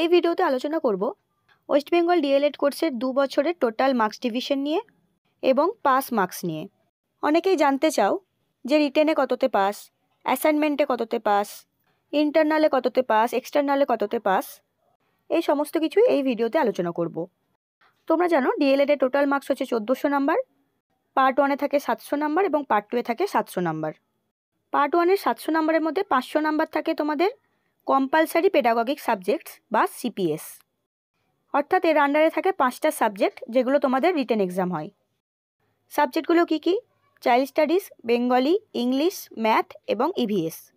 এই ভিডিওতে আলোচনা করব ওয়েস্ট বেঙ্গল ডিএলএড কোর্সের দু বছরের টোটাল মার্কস ডিভিশন নিয়ে এবং পাস মার্কস নিয়ে অনেকেই জানতে চাও যে রিটেনে কততে পাস অ্যাসাইনমেন্টে কততে পাস ইন্টারনালে কততে পাস এক্সটার্নালে কততে পাস এই সমস্ত কিছুই এই ভিডিওতে আলোচনা করব তোমরা জানো ডিএলএড এর টোটাল মার্কস হচ্ছে চোদ্দোশো নাম্বার পার্ট ওয়ানে থাকে সাতশো নাম্বার এবং পার্ট টুয়ে থাকে সাতশো নাম্বার পার্ট ওয়ানের সাতশো নাম্বারের মধ্যে পাঁচশো নাম্বার থাকে তোমাদের কম্পালসারি পেডাগগিক সাবজেক্টস বা সিপিএস অর্থাৎ এর আন্ডারে থাকে পাঁচটা সাবজেক্ট যেগুলো তোমাদের রিটেন এক্সাম হয় সাবজেক্টগুলো কি কি child studies Bengali English math এবং ইভিএস e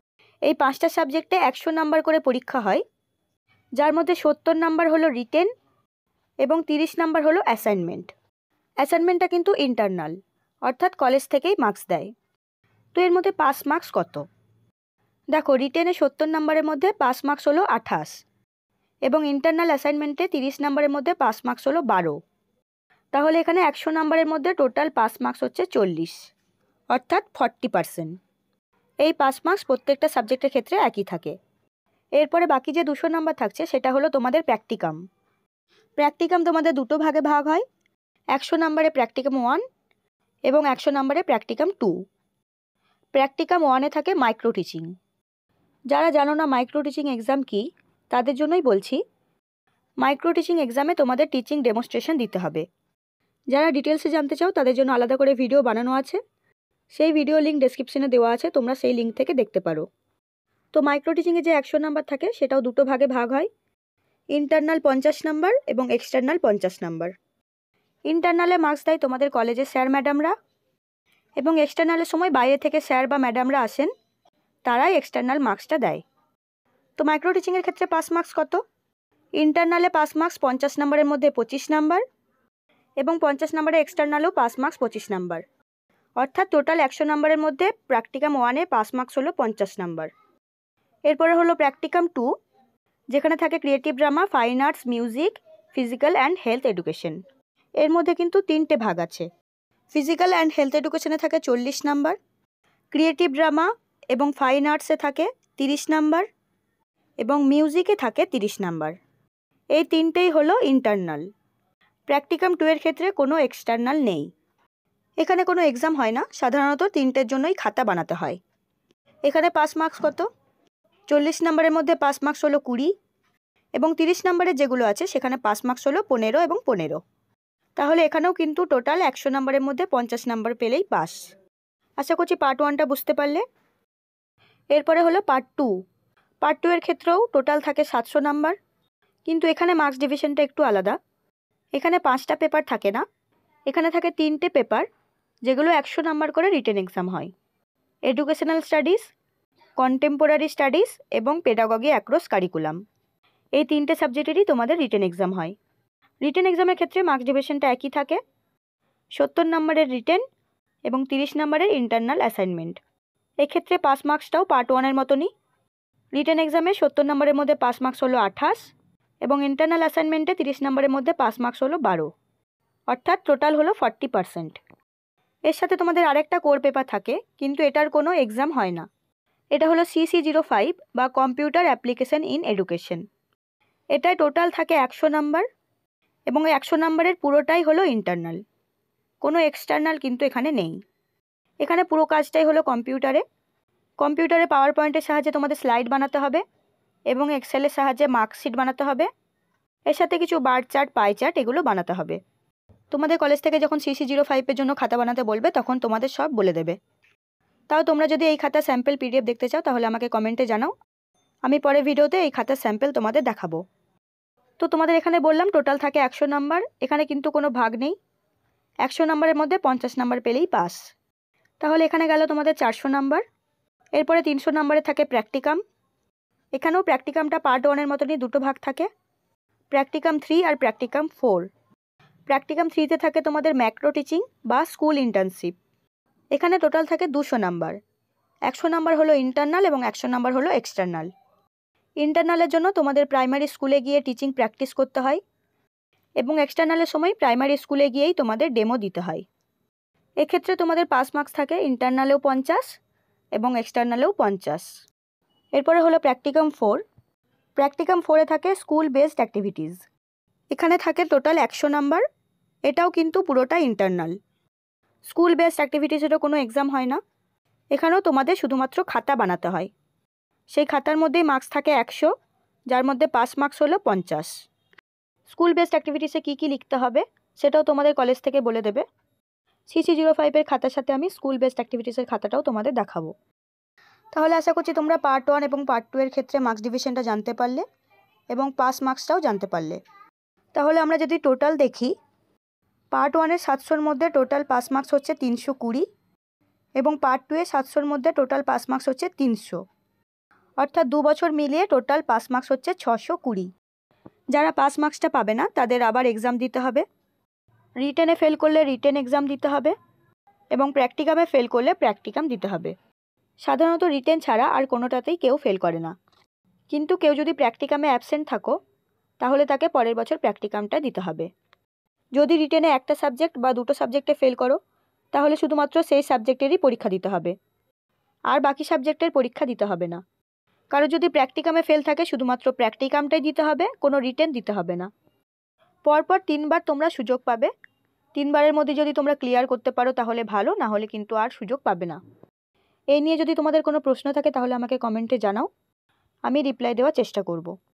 এই পাঁচটা সাবজেক্টে একশো নাম্বার করে পরীক্ষা হয় যার মধ্যে সত্তর নাম্বার হলো রিটেন এবং তিরিশ নাম্বার হলো অ্যাসাইনমেন্ট অ্যাসাইনমেন্টটা কিন্তু ইন্টারনাল অর্থাৎ কলেজ থেকেই মার্কস দেয় তো এর মধ্যে পাস মার্কস কত দেখো রিটেনে সত্তর নম্বরের মধ্যে পাস মার্কস হলো আঠাশ এবং ইন্টারনাল অ্যাসাইনমেন্টে তিরিশ নম্বরের মধ্যে পাস মার্কস হলো বারো তাহলে এখানে একশো নম্বরের মধ্যে টোটাল পাস মার্কস হচ্ছে চল্লিশ অর্থাৎ ফর্টি পারসেন্ট এই পাস মার্কস প্রত্যেকটা সাবজেক্টের ক্ষেত্রে একই থাকে এরপরে বাকি যে দুশো নম্বর থাকছে সেটা হলো তোমাদের প্র্যাকটিকাম প্র্যাকটিকাম তোমাদের দুটো ভাগে ভাগ হয় একশো নম্বরে প্র্যাকটিকাম ওয়ান এবং একশো নম্বরে প্র্যাকটিকাম টু প্র্যাকটিকাম ওয়ানে থাকে মাইক্রো টিচিং যারা জানো না মাইক্রো টিচিং এক্সাম কী তাদের জন্যই বলছি মাইক্রো টিচিং এক্সামে তোমাদের টিচিং ডেমনস্ট্রেশন দিতে হবে যারা ডিটেলসে জানতে চাও তাদের জন্য আলাদা করে ভিডিও বানানো আছে সেই ভিডিও লিঙ্ক ডেসক্রিপশনে দেওয়া আছে তোমরা সেই লিঙ্ক থেকে দেখতে পারো তো মাইক্রো টিচিংয়ে যে একশো নাম্বার থাকে সেটাও দুটো ভাগে ভাগ হয় ইন্টারনাল পঞ্চাশ নাম্বার এবং এক্সটার্নাল পঞ্চাশ নাম্বার ইন্টারনালে মার্কস দেয় তোমাদের কলেজে স্যার ম্যাডামরা এবং এক্সটার্নালের সময় বাইরে থেকে স্যার বা ম্যাডামরা আসেন তারাই এক্সটার্নাল মার্কসটা দেয় তো মাইক্রো টিচিংয়ের ক্ষেত্রে পাস মার্কস কত ইন্টারনালে পাস মার্কস পঞ্চাশ নম্বরের মধ্যে পঁচিশ নাম্বার এবং পঞ্চাশ নম্বরে এক্সটার্নালেও পাস মার্কস পঁচিশ নাম্বার অর্থাৎ টোটাল একশো নম্বরের মধ্যে প্র্যাকটিকাম ওয়ানে পাস মার্কস হলো পঞ্চাশ নাম্বার এরপরে হলো প্র্যাকটিকাম টু যেখানে থাকে creative drama fine arts music physical and health education এর মধ্যে কিন্তু তিনটে ভাগ আছে ফিজিক্যাল অ্যান্ড হেলথ এডুকেশনে থাকে চল্লিশ নাম্বার ক্রিয়েটিভ ড্রামা এবং ফাইন আর্টসে থাকে তিরিশ নাম্বার এবং মিউজিকে থাকে তিরিশ নাম্বার এই তিনটেই হলো ইন্টারনাল প্র্যাকটিকাম টু এর ক্ষেত্রে কোনো এক্সটার্নাল নেই এখানে কোনো এক্সাম হয় না সাধারণত তিনটের জন্যই খাতা বানাতে হয় এখানে পাস মার্কস কত চল্লিশ নম্বরের মধ্যে পাস মার্কস হলো কুড়ি এবং তিরিশ নম্বরের যেগুলো আছে সেখানে পাস মার্কস হলো পনেরো এবং পনেরো তাহলে এখানেও কিন্তু টোটাল একশো নম্বরের মধ্যে পঞ্চাশ নম্বর পেলেই পাস আশা করছি পার্ট ওয়ানটা বুঝতে পারলে এরপরে হলো পার্ট টু পার্ট টু এর ক্ষেত্রেও টোটাল থাকে সাতশো নাম্বার কিন্তু এখানে মার্কস ডিভিশনটা একটু আলাদা এখানে পাঁচটা পেপার থাকে না এখানে থাকে তিনটে পেপার যেগুলো একশো নাম্বার করে রিটেন এক্সাম হয় এডুকেশনাল স্টাডিজ কন্টেম্পোরারি স্টাডিজ এবং পেডাগগি অ্যাক্রোস কারিকুলাম এই তিনটে সাবজেক্টেরই তোমাদের রিটেন এক্সাম হয় রিটেন এক্সামের ক্ষেত্রে মার্কস ডিভিশনটা একই থাকে সত্তর নম্বরের রিটেন এবং তিরিশ নম্বরের ইন্টারনাল অ্যাসাইনমেন্ট এক্ষেত্রে পাস মার্কসটাও পার্ট ওয়ানের মতনই রিটেন এক্সামে সত্তর নম্বরের মধ্যে পাস মার্কস হলো আঠাশ এবং ইন্টারনাল অ্যাসাইনমেন্টে তিরিশ নম্বরের মধ্যে পাস মার্কস হলো বারো অর্থাৎ টোটাল হলো ফর্টি পারসেন্ট এর সাথে তোমাদের আরেকটা কোর পেপার থাকে কিন্তু এটার কোনো এক্সাম হয় না এটা হলো সিসি জিরো ফাইভ বা কম্পিউটার অ্যাপ্লিকেশন ইন এডুকেশন এটায় টোটাল থাকে একশো নাম্বার এবং একশো নাম্বারের পুরোটাই হলো ইন্টারনাল কোনো এক্সটার্নাল কিন্তু এখানে নেই এখানে পুরো কাজটাই হলো কম্পিউটারে কম্পিউটারে পাওয়ার পয়েন্টের সাহায্যে তোমাদের স্লাইড বানাতে হবে এবং এক্সেলের সাহায্যে মার্কশিট বানাতে হবে এর সাথে কিছু বার চার্ট পাই চার্ট এগুলো বানাতে হবে তোমাদের কলেজ থেকে যখন সিসি জিরো ফাইভের জন্য খাতা বানাতে বলবে তখন তোমাদের সব বলে দেবে তাও তোমরা যদি এই খাতা স্যাম্পেল পিডিএফ দেখতে চাও তাহলে আমাকে কমেন্টে জানাও আমি পরে ভিডিওতে এই খাতার স্যাম্পেল তোমাদের দেখাবো তো তোমাদের এখানে বললাম টোটাল থাকে একশো নাম্বার এখানে কিন্তু কোনো ভাগ নেই একশো নাম্বারের মধ্যে পঞ্চাশ নাম্বার পেলেই পাস তাহলে এখানে গেল তোমাদের চারশো নাম্বার এরপরে তিনশো নাম্বারে থাকে প্র্যাকটিকাম এখানেও প্র্যাকটিকামটা পার্ট ওয়ানের মতনই দুটো ভাগ থাকে প্র্যাকটিকাম থ্রি আর প্র্যাকটিকাম ফোর প্র্যাকটিকাম থ্রিতে থাকে তোমাদের ম্যাক্রো টিচিং বা স্কুল ইন্টার্নশিপ এখানে টোটাল থাকে দুশো নাম্বার একশো নাম্বার হলো ইন্টারনাল এবং একশো নাম্বার হলো এক্সটার্নাল ইন্টারনালের জন্য তোমাদের প্রাইমারি স্কুলে গিয়ে টিচিং প্র্যাকটিস করতে হয় এবং এক্সটার্নালের সময় প্রাইমারি স্কুলে গিয়েই তোমাদের ডেমো দিতে হয় এক্ষেত্রে তোমাদের পাস মার্কস থাকে ইন্টারনালেও পঞ্চাশ এবং এক্সটার্নালেও পঞ্চাশ এরপরে হলো প্র্যাকটিকাম ফোর প্র্যাকটিকাম ফোরে থাকে স্কুল বেসড অ্যাক্টিভিটিস এখানে থাকে টোটাল একশো নাম্বার এটাও কিন্তু পুরোটা ইন্টারনাল স্কুল বেসড অ্যাক্টিভিটিসেরও কোনো এক্সাম হয় না এখানেও তোমাদের শুধুমাত্র খাতা বানাতে হয় সেই খাতার মধ্যেই মার্কস থাকে একশো যার মধ্যে পাস মার্কস হলো পঞ্চাশ স্কুল বেসড অ্যাক্টিভিটিসে কী কী লিখতে হবে সেটাও তোমাদের কলেজ থেকে বলে দেবে সিসি জিরো ফাইভের খাতার সাথে আমি স্কুল বেসড অ্যাক্টিভিটিসের খাতাটাও তোমাদের দেখাবো তাহলে আশা করছি তোমরা পার্ট ওয়ান এবং পার্ট টু এর ক্ষেত্রে মার্কস ডিভিশনটা জানতে পারলে এবং পাস মার্কসটাও জানতে পারলে তাহলে আমরা যদি টোটাল দেখি পার্ট ওয়ানের সাতশোর মধ্যে টোটাল পাস মার্কস হচ্ছে তিনশো কুড়ি এবং পার্ট টু এর সাতশোর মধ্যে টোটাল পাস মার্কস হচ্ছে তিনশো অর্থাৎ দু বছর মিলিয়ে টোটাল পাস মার্কস হচ্ছে ছশো কুড়ি যারা পাস মার্কসটা পাবে না তাদের আবার এক্সাম দিতে হবে রিটেনে ফেল করলে রিটেন এক্সাম দিতে হবে এবং প্র্যাকটিকামে ফেল করলে প্র্যাকটিকাম দিতে হবে সাধারণত রিটেন ছাড়া আর কোনোটাতেই কেউ ফেল করে না কিন্তু কেউ যদি প্র্যাকটিকামে অ্যাবসেন্ট থাকো তাহলে তাকে পরের বছর প্র্যাকটিকামটা দিতে হবে যদি রিটেনে একটা সাবজেক্ট বা দুটো সাবজেক্টে ফেল করো তাহলে শুধুমাত্র সেই সাবজেক্টেরই পরীক্ষা দিতে হবে আর বাকি সাবজেক্টের পরীক্ষা দিতে হবে না কারো যদি প্র্যাকটিকামে ফেল থাকে শুধুমাত্র প্র্যাকটিকামটাই দিতে হবে কোনো রিটেন দিতে হবে না পরপর তিনবার তোমরা সুযোগ পাবে তিনবারের মধ্যে যদি তোমরা ক্লিয়ার করতে পারো তাহলে ভালো না হলে কিন্তু আর সুযোগ পাবে না এই নিয়ে যদি তোমাদের কোনো প্রশ্ন থাকে তাহলে আমাকে কমেন্টে জানাও আমি রিপ্লাই দেওয়ার চেষ্টা করব